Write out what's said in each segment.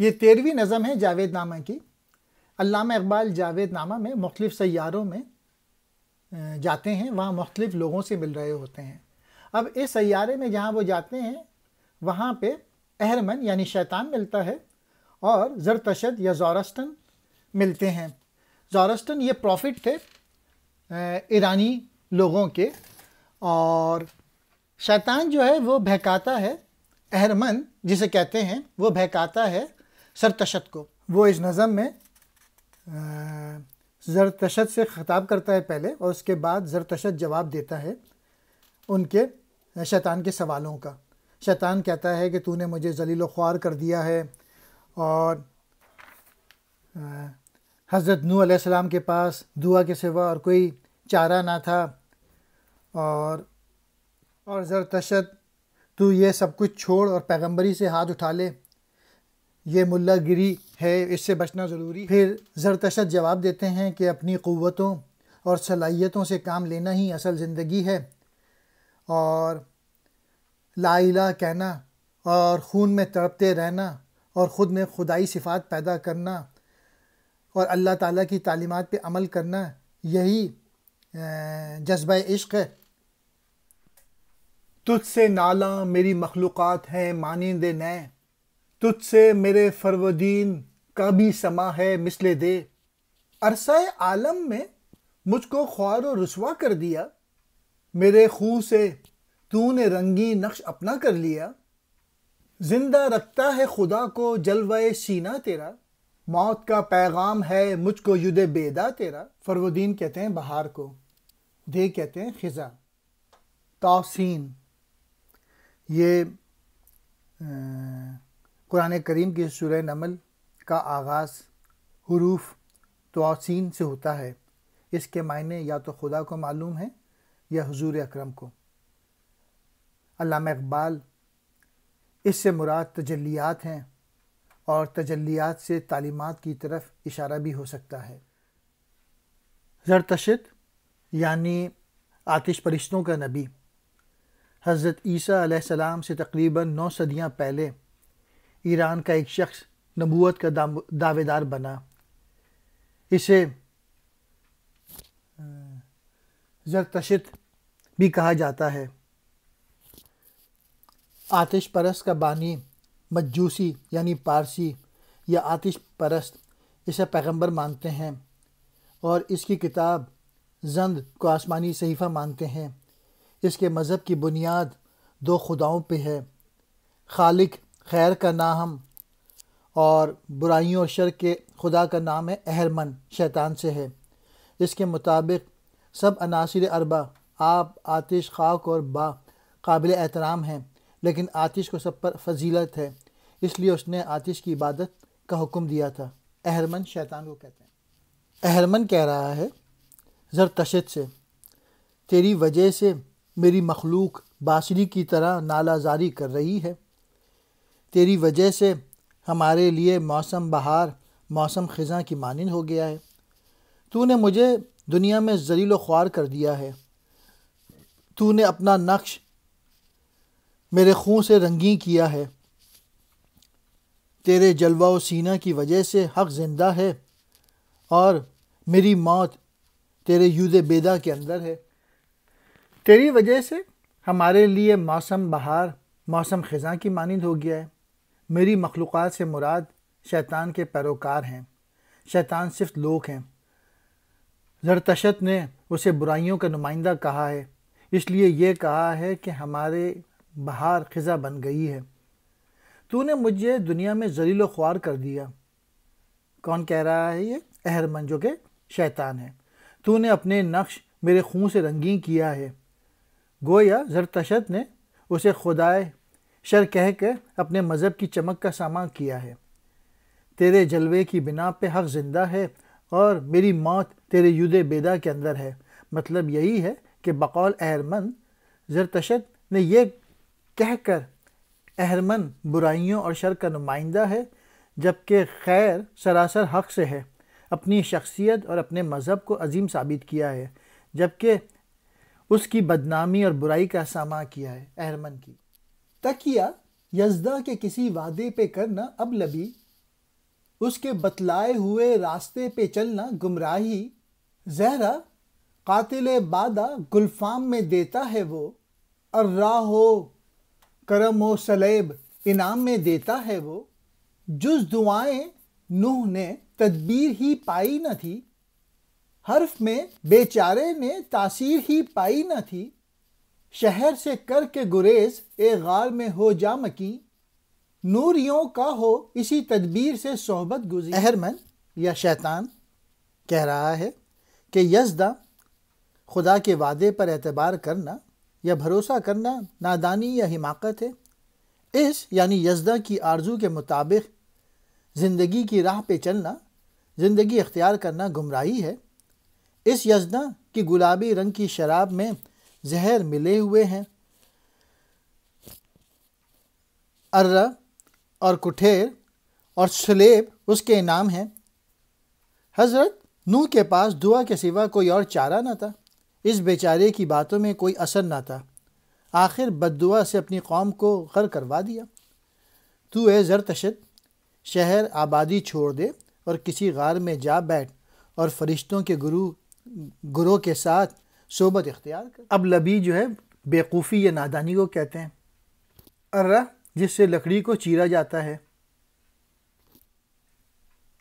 ये तेरहवीं नज़म है जावेद नामा की अलामा इकबाल जावेद नामा में मुख्तु सैारों में जाते हैं वहाँ मुख्तलिफ लोगों से मिल रहे होते हैं अब इस सैारे में जहाँ वो जाते हैं वहाँ पे अहरमन यानी शैतान मिलता है और जरतशद या जोरस्टन मिलते हैं जोरस्टन ये प्रॉफिट थे ईरानी लोगों के और शैतान जो है वो बहकाता है अहरमन जिसे कहते हैं वो बहकाता है सरतशत को वो इस नज़म में जरतशत से ख़ताब करता है पहले और उसके बाद जरतशत जवाब देता है उनके शैतान के सवालों का शैतान कहता है कि तूने मुझे जलील ख्वार कर दिया है और हज़रत नू आसमाम के पास दुआ के सिवा और कोई चारा ना था और और जरतशत तू ये सब कुछ छोड़ और पैगंबरी से हाथ उठा ले ये गिरी है इससे बचना ज़रूरी फिर जरतशद जवाब देते हैं कि अपनी क़वतों और सलाहियतों से काम लेना ही असल ज़िंदगी है और लाइला कहना और खून में तड़पते रहना और ख़ुद में खुदाई सिफात पैदा करना और अल्लाह ताला की तालीमत पे अमल करना यही जज्बा इश्क है तुझसे नाला मेरी मखलूक़ात हैं मानंद नए तुझसे मेरे फरवदीन का भी समा है मिसले दे अरसा आलम में मुझको ख्वार और रसवा कर दिया मेरे खूह से तूने रंगी नक्श अपना कर लिया जिंदा रखता है खुदा को जलवाए सीना तेरा मौत का पैगाम है मुझको युद बेदा तेरा फरवदीन कहते हैं बहार को दे कहते हैं खिज़ा तोसीन ये आ, कुरान करीम की शुर नमल का आगाज़ हरूफ तोसिन से होता है इसके मायने या तो खुदा को मालूम है या हजूर अकरम को इकबाल इससे मुराद तजलियात हैं और तजलियात से तालीमत की तरफ इशारा भी हो सकता है जरतशद यानी आतिश परिश्तों का नबी हज़रत ईसा सलाम से तकरीबन नौ सदियाँ पहले ईरान का एक शख्स नबूत का दावेदार बना इसे जरतशित भी कहा जाता है आतिश परस्त का बानी मजूसी यानी पारसी या आतिश परस्त इसे पैगंबर मानते हैं और इसकी किताब जंद को आसमानी सहीफ़ा मानते हैं इसके मज़हब की बुनियाद दो खुदाओं पे है खालिक खैर का नाम और बुराइयों और शर के खुदा का नाम है अहरमन शैतान से है इसके मुताबिक सब अनासर अरबा आप आतिश खाक और बा काबिल एहतराम हैं लेकिन आतिश को सब पर फजीलत है इसलिए उसने आतिश की इबादत का हुक्म दिया था अहरमन शैतान को कहते हैं अहरमन कह रहा है जर तशद से तेरी वजह से मेरी मखलूक बासरी की तरह नालाजारी कर रही है तेरी वजह से हमारे लिए मौसम बहार मौसम ख़ज़ा की मानंद हो गया है तूने मुझे दुनिया में जलील ख्वार कर दिया है तूने अपना नक्श मेरे खून से रंगीन किया है तेरे जलवा व सीना की वजह से हक ज़िंदा है और मेरी मौत तेरे यूद बेदा के अंदर है तेरी वजह से हमारे लिए मौसम बहार मौसम ख़ज़ा की मानंद हो गया है मेरी मखलूक़ से मुराद शैतान के पैरोकार हैं शैतान सिर्फ लोग हैं जरतशत ने उसे बुराइयों का नुमाइंदा कहा है इसलिए यह कहा है कि हमारे बहार ख़जा बन गई है तूने मुझे दुनिया में जलील ख्वार कर दिया कौन कह रहा है ये अहरमन जो के शैतान है तूने अपने नक्श मेरे खून से रंगीन किया है गोया जरतशत ने उसे खुदाए शर कह कर अपने मज़हब की चमक का सामान किया है तेरे जलवे की बिना पे हक जिंदा है और मेरी मौत तेरे युद्ध बेदा के अंदर है मतलब यही है कि बकौल अहरमन जरतशद ने यह कह कर अहरमन बुराइयों और शर का नुमाइंदा है जबकि खैर सरासर हक से है अपनी शख्सियत और अपने मज़हब को अजीम साबित किया है जबकि उसकी बदनामी और बुराई का सामा किया है अहरमन की तकिया यजदा के किसी वादे पे करना अब लबी उसके बतलाए हुए रास्ते पे चलना गुमराही जहरा कातिल बादा गुलफाम में देता है वो अर्रा हो करम व सलेब इनाम में देता है वो जुज दुआएं नूह ने तदबीर ही पाई न थी हर्फ में बेचारे ने तासीर ही पाई न थी शहर से कर के गुरेज ए गार में हो जा मकी नूरियों का हो इसी तदबीर से सोहबत गुजी अहरमन या शैतान कह रहा है कि यजदा खुदा के वादे पर एतबार करना या भरोसा करना नादानी या हिमाकत है इस यानी यजदा की आरजू के मुताबिक ज़िंदगी की राह पे चलना ज़िंदगी अख्तियार करना गुमराही है इस यजदा की गुलाबी रंग की शराब में जहर मिले हुए हैं अर्रा और कुठेर और सलेब उसके नाम हैं हज़रत नू के पास दुआ के सिवा कोई और चारा ना था इस बेचारे की बातों में कोई असर ना था आखिर बददुआ से अपनी कौम को गर करवा दिया तू ए जरतशद शहर आबादी छोड़ दे और किसी गार में जा बैठ और फरिश्तों के गुरु गुरु के साथ सोबत इख्तियार कर अब लबी जो है बेवकूफ़ी या नादानी को कहते हैं अर्रा जिससे लकड़ी को चीरा जाता है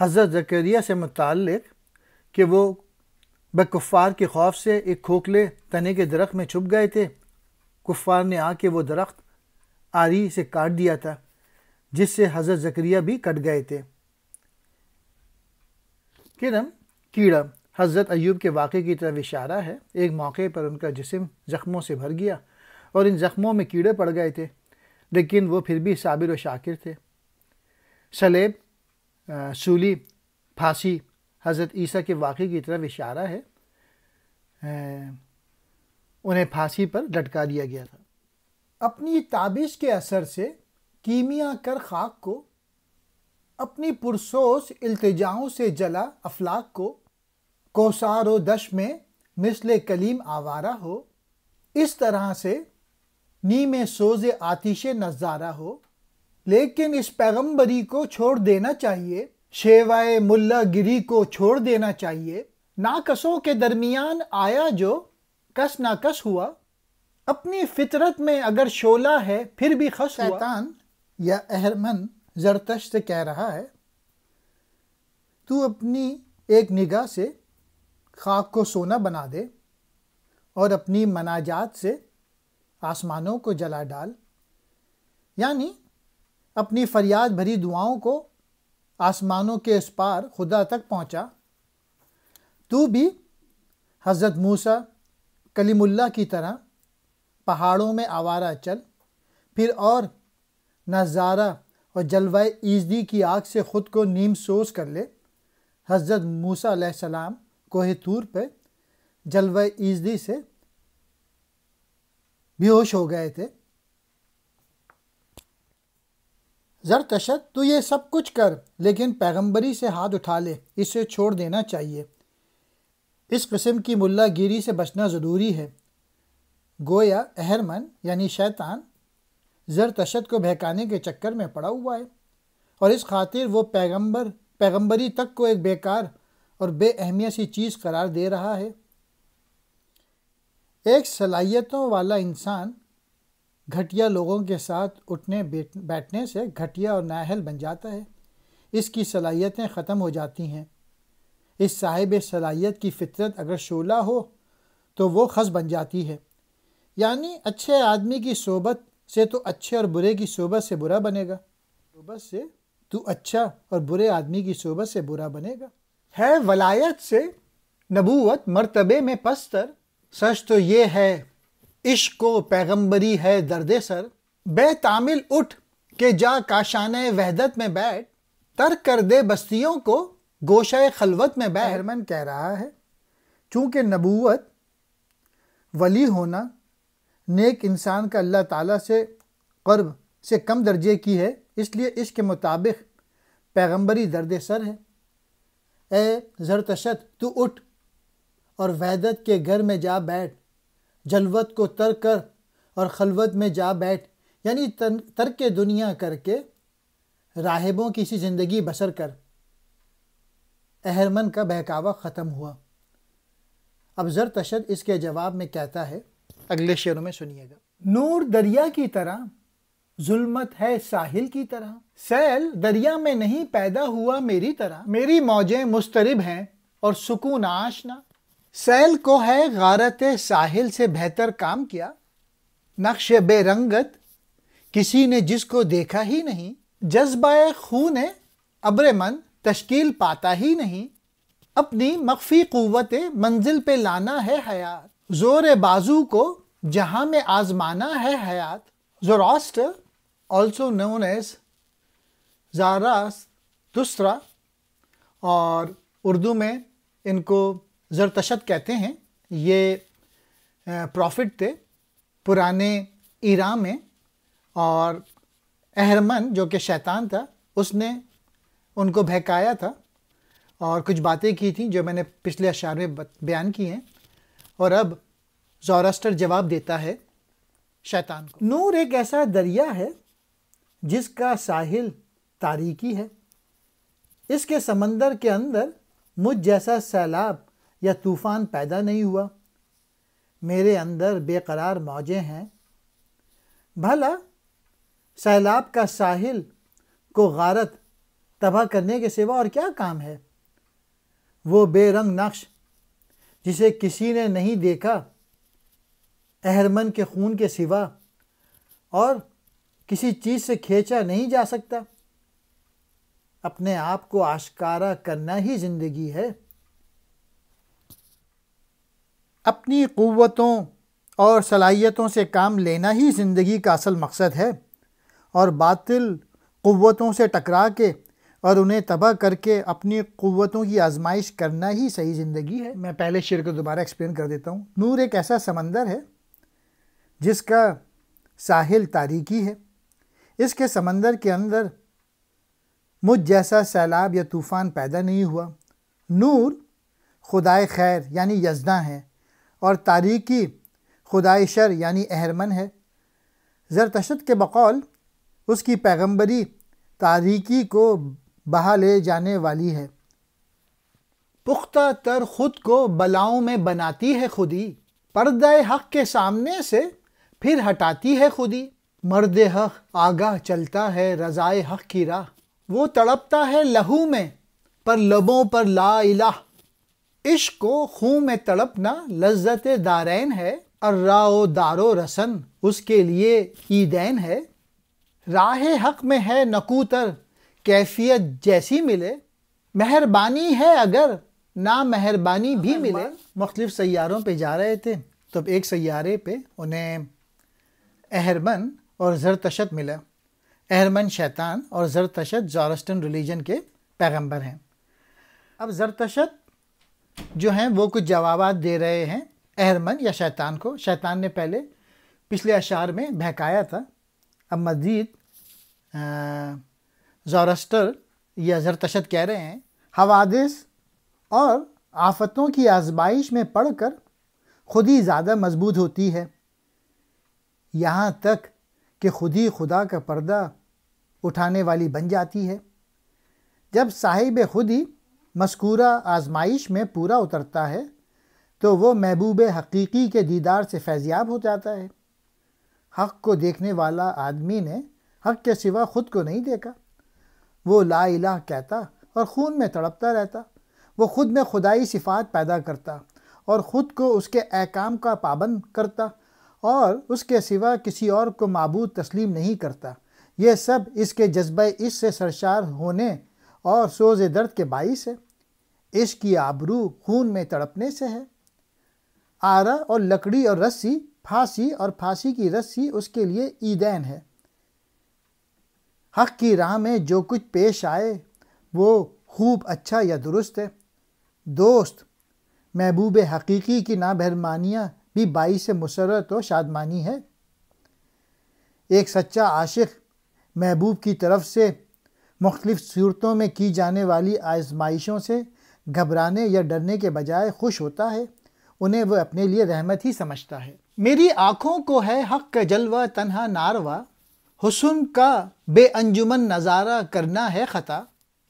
हज़रत जकरिया से मुतल कि वो बेकुफ़ार के खौफ से एक खोखले तने के दरख्त में छुप गए थे कुफ़ार ने आके वो दरख्त आरी से काट दिया था जिससे हज़रत जकरिया भी कट गए थे किरम कीड़ा हज़रत अयूब के वाक़े की तरफ इशारा है एक मौके पर उनका जिसम ज़ख्मों से भर गया और इन ज़ख्मों में कीड़े पड़ गए थे लेकिन वो फिर भी साबिर व शाकिर थे सलेब सूली फांसी हज़रत ईसा के वाक़े की तरफ इशारा है उन्हें फांसी पर लटका दिया गया था अपनी ताबिश के असर से कीमिया कर खाक को अपनी पुरसोस अल्तजाओं से जला अफलाक को कोसारो दश में मिसल कलीम आवारा हो इस तरह से नी में सोज आतिश नज़ारा हो लेकिन इस पैगंबरी को छोड़ देना चाहिए शेवाए मुल्ला गिरी को छोड़ देना चाहिए नाकसों के दरमियान आया जो कस कस हुआ अपनी फितरत में अगर शोला है फिर भी खस शैतान या अहरमन जरतश से कह रहा है तू अपनी एक निगाह से खाक को सोना बना दे और अपनी मनाजात से आसमानों को जला डाल यानी अपनी फरियाद भरी दुआओं को आसमानों के इस पार खुदा तक पहुंचा तू भी हज़रत मूसा कलीमुल्ला की तरह पहाड़ों में आवारा चल फिर और नज़ारा और जलवा ईजदी की आग से ख़ुद को नीम सोस कर ले हज़रत मूसा सलाम कोहेतूर तूर पे जलवा ईजदी से बेहोश हो गए थे जरकशद तो ये सब कुछ कर लेकिन पैगंबरी से हाथ उठा ले इसे छोड़ देना चाहिए इस किस्म की मुल्ला गिरी से बचना ज़रूरी है गोया अहरमन यानी शैतान जरतशद को बहकाने के चक्कर में पड़ा हुआ है और इस खातिर वो पैगंबर पैगंबरी तक को एक बेकार और बेअहमियत सी चीज़ करार दे रहा है एक सलाहियतों वाला इंसान घटिया लोगों के साथ उठने बैठने से घटिया और नाहल बन जाता है इसकी सलाहियतें ख़त्म हो जाती हैं इस साहिब सलाहियत की फितरत अगर शोला हो तो वो खस बन जाती है यानी अच्छे आदमी की सोबत से तो अच्छे और बुरे की सोबत से बुरा बनेगा सोबत से तू तो अच्छा और बुरे आदमी की सोबत से बुरा बनेगा है वलायत से नबूवत मरतबे में पस्तर सच तो ये है इश्क को पैगंबरी है दर्द सर बेतामिल उठ के जा काशान वहदत में बैठ तर्क कर दे बस्तियों को गोशा खलवत में बैठ कह रहा है चूँकि नबूवत वली होना नेक इंसान का अल्लाह ताला से कर्ब से कम दर्जे की है इसलिए इसके मुताबिक पैगंबरी दर्द सर है ए जरतशत तू उठ और वहदत के घर में जा बैठ जलवत को तर कर और खलवत में जा बैठ यानी तर के दुनिया करके राहिबों की सी ज़िंदगी बसर कर अहरमन का बहकावा ख़त्म हुआ अब ज़र तशद इसके जवाब में कहता है अगले शेरों में सुनिएगा नूर दरिया की तरह जुल्मत है साहिल की तरह सैल दरिया में नहीं पैदा हुआ मेरी तरह मेरी मौजें मुस्तरब हैं और सुकून आशना सैल को है गारत साहिल से बेहतर काम किया नक्श बेरंगत किसी ने जिसको देखा ही नहीं जज्बा खून ने अब्र मन तश्कील पाता ही नहीं अपनी मख्फी कुत मंजिल पे लाना है हयात जोर बाजू को जहाँ में आजमाना है हयात जोरास्टर also known as दूसरा और उर्दू में इनको जरतशत कहते हैं ये प्रॉफिट थे पुराने ईरा में और अहरमन जो कि शैतान था उसने उनको बहकाया था और कुछ बातें की थी जो मैंने पिछले अशार में बयान की हैं और अब जोरास्टर जवाब देता है शैतान को नूर एक ऐसा दरिया है जिसका साहिल तारीकी है इसके समंदर के अंदर मुझ जैसा सैलाब या तूफ़ान पैदा नहीं हुआ मेरे अंदर बेकरार मौजें हैं भला सैलाब का साहिल को गारत तबाह करने के सिवा और क्या काम है वो बेरंग नक्श जिसे किसी ने नहीं देखा अहरमन के खून के सिवा और किसी चीज़ से खींचा नहीं जा सकता अपने आप को आश्कारा करना ही जिंदगी है अपनी क़वतों और सलाहियतों से काम लेना ही ज़िंदगी का असल मकसद है और बातिल क़वतों से टकरा के और उन्हें तबाह करके अपनी क़वतों की आजमाइश करना ही सही ज़िंदगी है मैं पहले शेर को दोबारा एक्सप्लेन कर देता हूँ नूर एक ऐसा समंदर है जिसका साहिल तारीकी है इसके समंदर के अंदर मुझ जैसा सैलाब या तूफ़ान पैदा नहीं हुआ नूर खुदाए खैर यानी यजदा है और तारीकी खुदाए शर यानी अहरमन है जरतशद के बकौल उसकी पैगंबरी तारीकी को बहा ले जाने वाली है पुख्ता तर ख़ुद को बलाओं में बनाती है खुदी पर्दाए हक के सामने से फिर हटाती है खुदी मर्द हक आगाह चलता है रज़ाए हक की राह वो तड़पता है लहू में पर लबों पर ला इलाह इश्क को खूँ में तड़पना लज्जत दारैन है अर्राओ दारो रसन उसके लिए ईदैन है राह हक में है नकूतर कैफियत जैसी मिले मेहरबानी है अगर ना मेहरबानी भी मिले मुख्तलिफ सैारों पे जा रहे थे तब तो एक सैारे पे उन्हें अहरबन और जरतशत मिला अहरमन शैतान और जरतशत जॉरस्टन रिलीजन के पैगंबर हैं अब जरतशत जो हैं वो कुछ जवाब दे रहे हैं अहरमन या शैतान को शैतान ने पहले पिछले अशार में बहकाया था अब मजीद जॉरस्टर या जरतशत कह रहे हैं हवादिस और आफतों की आजमाइश में पढ़कर खुद ही ज़्यादा मजबूत होती है यहाँ तक कि खुद ही खुदा का पर्दा उठाने वाली बन जाती है जब साहिब खुद ही मस्कूरा आजमाइश में पूरा उतरता है तो वो महबूब हकीकी के दीदार से फैजियाब हो जाता है हक़ को देखने वाला आदमी ने हक़ के सिवा ख़ुद को नहीं देखा वो ला इलाह कहता और खून में तड़पता रहता वो खुद में खुदाई सिफात पैदा करता और ख़ुद को उसके अहकाम का पाबंद करता और उसके सिवा किसी और को मबूद तस्लीम नहीं करता ये सब इसके जज्ब इस से सरशार होने और सोज दर्द के बाइस है इसकी की आबरू खून में तड़पने से है आरा और लकड़ी और रस्सी फांसी और फांसी की रस्सी उसके लिए ईदैन है हक की राह में जो कुछ पेश आए वो खूब अच्छा या दुरुस्त है दोस्त महबूब हकीकी की ना बहरमानियाँ भी बाई से मुसरत और तो शादमानी है एक सच्चा आशिक महबूब की तरफ से मुख्तलिफ सूरतों में की जाने वाली आजमाइशों से घबराने या डरने के बजाय खुश होता है उन्हें वह अपने लिए रहमत ही समझता है मेरी आँखों को है हक का जलवा तनहा नारवा हुसन का बेअंजुमन नज़ारा करना है ख़ता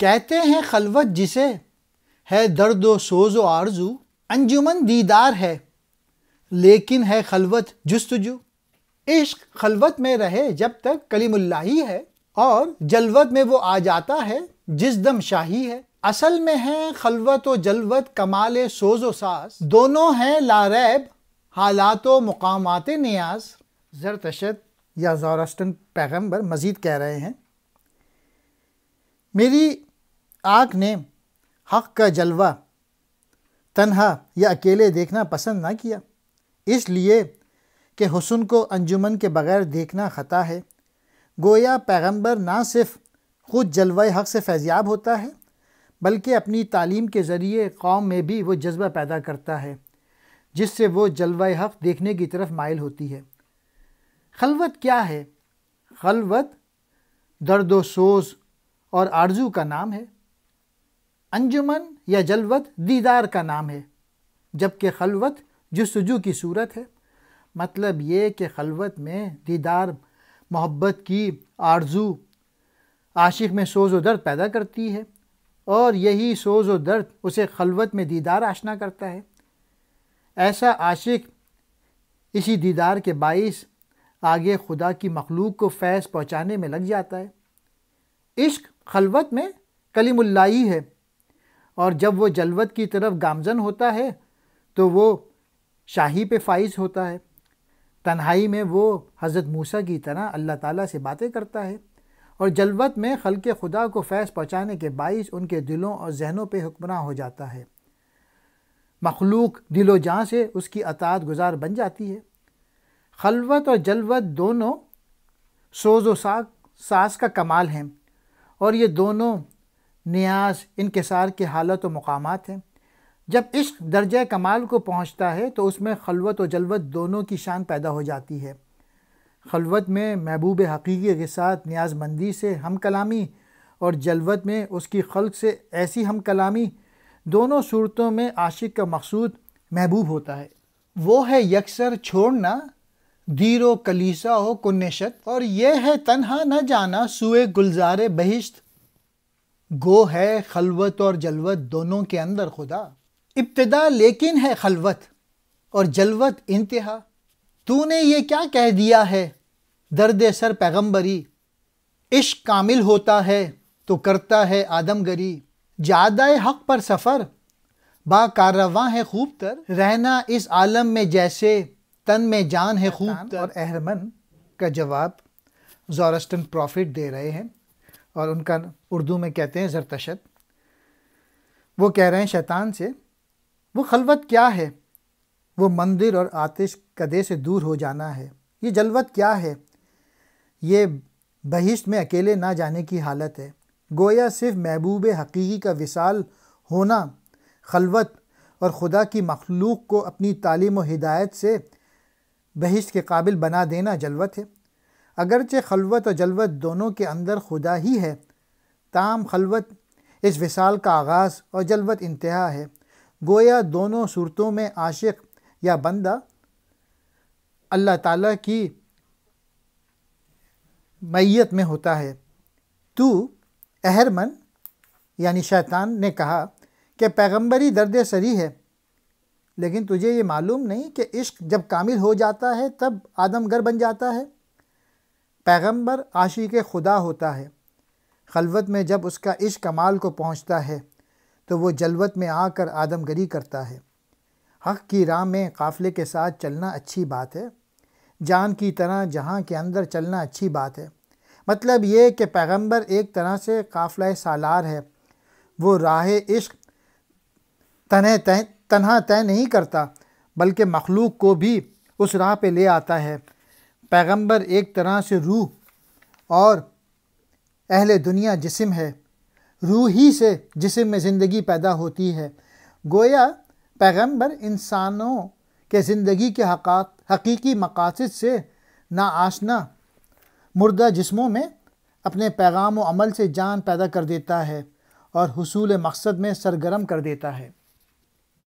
कहते हैं खलवत जिसे है दर्द व सोज व आरजू अंजुमन दीदार है लेकिन है खलवत जस्तजू इश्क खलवत में रहे जब तक कलीमुल्ला ही है और जलवत में वो आ जाता है जिस दम शाही है असल में है खलवत व जलवत कमाल सोजो सास दोनों हैं लारैब हालात व मकामात नियाज जरतशद या जोरास्टन पैगम्बर मज़ीद कह रहे हैं मेरी आँख ने हक़ का जलवा तनहा या अकेले देखना पसंद ना किया इसलिए कि हुसन को अंजुमन के बग़ैर देखना ख़ता है गोया पैगंबर ना सिर्फ ख़ुद जलवा हक़ से फ़ैजियाब होता है बल्कि अपनी तालीम के ज़रिए कौम में भी वो जज्बा पैदा करता है जिससे वो जलवा हक़ देखने की तरफ माइल होती है खलवत क्या है खलवत दर्द व सोज और आरजू का नाम है अंजुमन या जलवत दीदार का नाम है जबकि खलवत जस्तजू की सूरत है मतलब ये कि खलवत में दीदार मोहब्बत की आरजू आशिक में सोज व दर्द पैदा करती है और यही सोज व दर्द उसे खलवत में दीदार आशना करता है ऐसा आशिक इसी दीदार के बाइस आगे खुदा की मखलूक को फैज़ पहुँचाने में लग जाता है इश्क खलवत में कलीमुल्लाई है और जब वो जलवत की तरफ गामजन होता है तो वो शाही पे फाइज होता है तन्हाई में वो हज़रत मूसा की तरह अल्लाह ताला से बातें करता है और जलवत में खल के खुदा को फैज़ पहुँचाने के बाइस उनके दिलों और जहनों पर हुक्मरान हो जाता है मखलूक दिलो जहाँ से उसकी अतात गुजार बन जाती है खलवत और जलवत दोनों सोजो साक सास का कमाल हैं और ये दोनों न्याज इनकसार के हालत व मकाम हैं जब इश्क दर्ज कमाल को पहुंचता है तो उसमें खलवत और जलवत दोनों की शान पैदा हो जाती है खलवत में महबूब हकीकी के साथ न्याजमंदी से हम कलामी और जलवत में उसकी खल्क से ऐसी हम कलामी दोनों सूरतों में आशिक का मकसूद महबूब होता है वो है यकसर छोड़ना दीरो कलीसा हो कुन्नशत और यह है तनहा न जाना सुए गुलजार बहिश्त गो है खलवत और जलवत दोनों के अंदर खुदा इब्तदा लेकिन है खलवत और जलवत इंतहा तूने ये क्या कह दिया है दर्द सर पैगम्बरी इश्क कामिल होता है तो करता है आदमगरी ज़्यादा हक पर सफ़र बा कारवा है खूब तर रहना इस आलम में जैसे तन में जान है खूब तर और अहरमन का जवाब जोरस्टन प्रॉफिट दे रहे हैं और उनका उर्दू में कहते हैं जरतशत वो कह रहे हैं शैतान से वो खलवत क्या है वो मंदिर और आतिश कदे से दूर हो जाना है ये जलवत क्या है ये बहिश्त में अकेले ना जाने की हालत है गोया सिर्फ महबूब हकीकी का विसाल होना खलवत और खुदा की मखलूक को अपनी तालीम व हिदायत से बहिश्त के काबिल बना देना जलवत है अगरचे खलवत और जलवत दोनों के अंदर खुदा ही है ताम खलवत इस विसाल का आगाज़ और जलवत इंतहा है गोया दोनों सूरतों में आशिक या बंदा अल्लाह ताला की मैयत में होता है तो अहरमन यानी शैतान ने कहा कि पैगंबरी दर्द सरी है लेकिन तुझे ये मालूम नहीं कि इश्क जब कामिल हो जाता है तब आदमगर बन जाता है पैगंबर आशिक खुदा होता है खलवत में जब उसका इश्क कमाल को पहुंचता है तो वो जलवत में आकर आदमगरी करता है हक़ की राह में काफ़िले के साथ चलना अच्छी बात है जान की तरह जहाँ के अंदर चलना अच्छी बात है मतलब ये कि पैगंबर एक तरह से काफ़िला सालार है वो राह इश्क तनह तय तनहा तय नहीं करता बल्कि मखलूक को भी उस राह पे ले आता है पैगंबर एक तरह से रूह और अहल दुनिया जिसम है रूह ही से जिसम में ज़िंदगी पैदा होती है गोया पैगंबर इंसानों के ज़िंदगी के हकात हकीकी मकासद से ना आशना मुर्दा जिस्मों में अपने पैगाम व अमल से जान पैदा कर देता है और हसूल मकसद में सरगर्म कर देता है